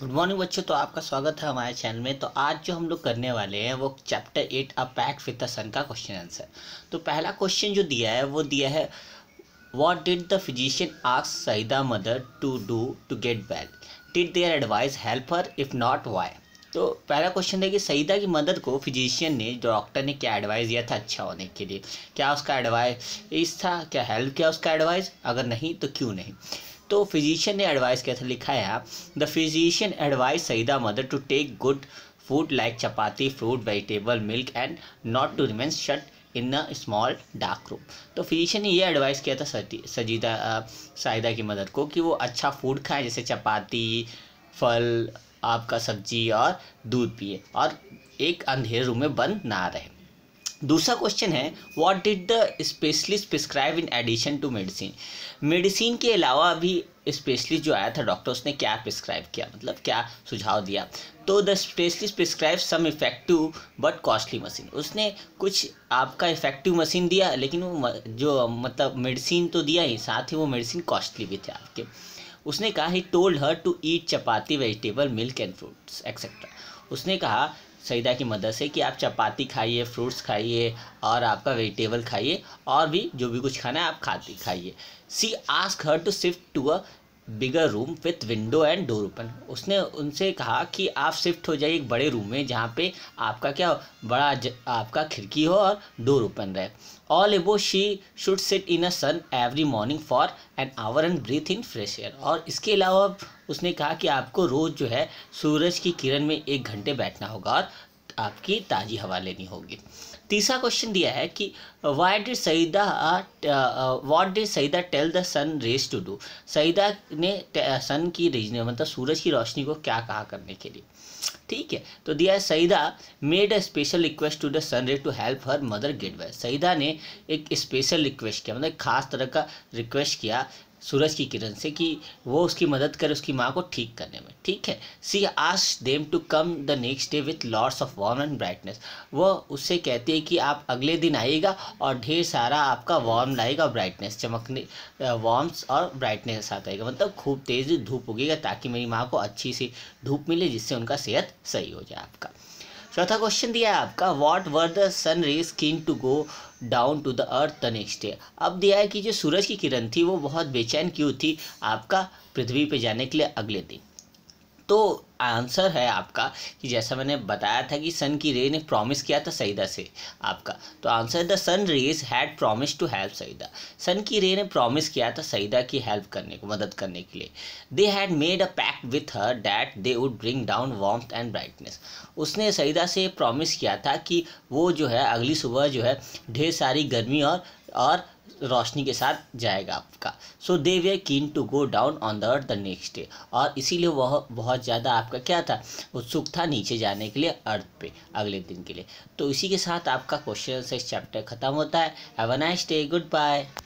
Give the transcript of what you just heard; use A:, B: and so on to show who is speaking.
A: good morning बच्चों तो आपका स्वागत है हमारे चैनल में तो आज जो हम लोग करने वाले हैं वो chapter eight a pact with the sun का क्वेश्चन आंसर तो पहला क्वेश्चन जो दिया है वो दिया है what did the physician ask Saeeda mother to do to get well did their advice help her if not why तो पहला क्वेश्चन है कि सईदा की मदर को फिजिशियन ने डॉक्टर ने क्या एडवाइस दिया था अच्छा होने के लिए क्या उसका एडवाइस था क्या हेल्प किया उसका एडवाइस अगर नहीं तो क्यों नहीं तो फिजिशियन ने एडवाइस कैसे लिखा है आप the physician advice Saeeda mother to take good food like chapati fruit vegetable milk and not to remain shut in a small dark room तो फिजिशियन ने ये एडवाइस किया था सजीदा साहिदा की मदर को कि वो अच्छा फूड खाएं जैसे चपाती फल आपका सब्जी और दूध पिए और एक अंधेरे रूम में बंद ना रहे दूसरा क्वेश्चन है what did the specialist prescribe in addition to medicine medicine के अलावा भी स्पेशलिस्ट जो आया था डॉक्टर उसने क्या प्रिस्क्राइब किया मतलब क्या सुझाव दिया तो the specialist prescribe some effective but costly machine उसने कुछ आपका इफेक्टिव मशीन दिया लेकिन वो जो मतलब मेडिसिन तो दिया ही साथ ही वो मेडिसिन कॉस्टली भी थे आपके उसने कहा he told her to eat chapati vegetable milk and fruits etcetera उसने कहा सईदा की मदद से कि आप चपाती खाइए फ्रूट्स खाइए और आपका वेजिटेबल खाइए और भी जो भी कुछ खाना है आप खाती खाइए she ask her to shift to a bigger room with window and door open उसने उनसे कहा कि आप शिफ्ट हो जाइए एक बड़े रूम में जहाँ पे आपका क्या हो बड़ा ज, आपका खिड़की हो और डोर ओपन रहे all above she should sit in a sun every morning for an hour and breathe in fresh air और इसके अलावा उसने कहा कि आपको रोज़ जो है सूरज की किरण में एक घंटे बैठना होगा और आपकी ताज़ी हवा लेनी होगी तीसरा क्वेश्चन दिया है कि why uh, did Saeeda what uh, did uh, Saeeda tell the sun rays to do Saeeda ने सन की रेज मतलब सूरज की रोशनी को क्या कहा करने के लिए ठीक है तो दिया है Saeeda made a special request to the sun ray to help her mother get well Saeeda ने एक स्पेशल रिक्वेस्ट किया मतलब खास तरह का रिक्वेस्ट किया सूरज की किरण से कि वो उसकी मदद करे उसकी माँ को ठीक करने में ठीक है she ask them to come the next day with loads of warmth and brightness वो उससे कहती है कि आप अगले दिन आइएगा और ढेर सारा आपका वार्म लाएगा ब्राइटनेस चमकने वार्म्स और ब्राइटनेस आ जाएगा मतलब खूब तेज़ धूप उगेगा ताकि मेरी माँ को अच्छी सी धूप मिले जिससे उनका सेहत सही हो जाए आपका चौथा क्वेश्चन दिया है आपका what were the sun rays keen to go down to the earth the next day अब दिया है कि जो सूरज की किरण थी वो बहुत बेचैन क्यों थी आपका पृथ्वी पे जाने के लिए अगले दिन तो आंसर है आपका कि जैसा मैंने बताया था कि सन की रे ने प्रॉमिस किया था सईदा से आपका तो answer the sun rays had promise to help Saeeda sun की रे ने प्रॉमिस किया था सईदा की हेल्प करने को मदद करने के लिए they had made a pact with her that they would bring down warm and brightness उसने सईदा से प्रॉमिस किया था कि वो जो है अगली सुबह जो है ढेर सारी गर्मी और और रोशनी के साथ जाएगा आपका सो they were keen to go down on the earth the next day और इसीलिए वह बहुत ज़्यादा आपका क्या था उत्सुक था नीचे जाने के लिए अर्थ पे अगले दिन के लिए तो इसी के साथ आपका क्वेश्चन इस चैप्टर खत्म होता है have a nice day good bye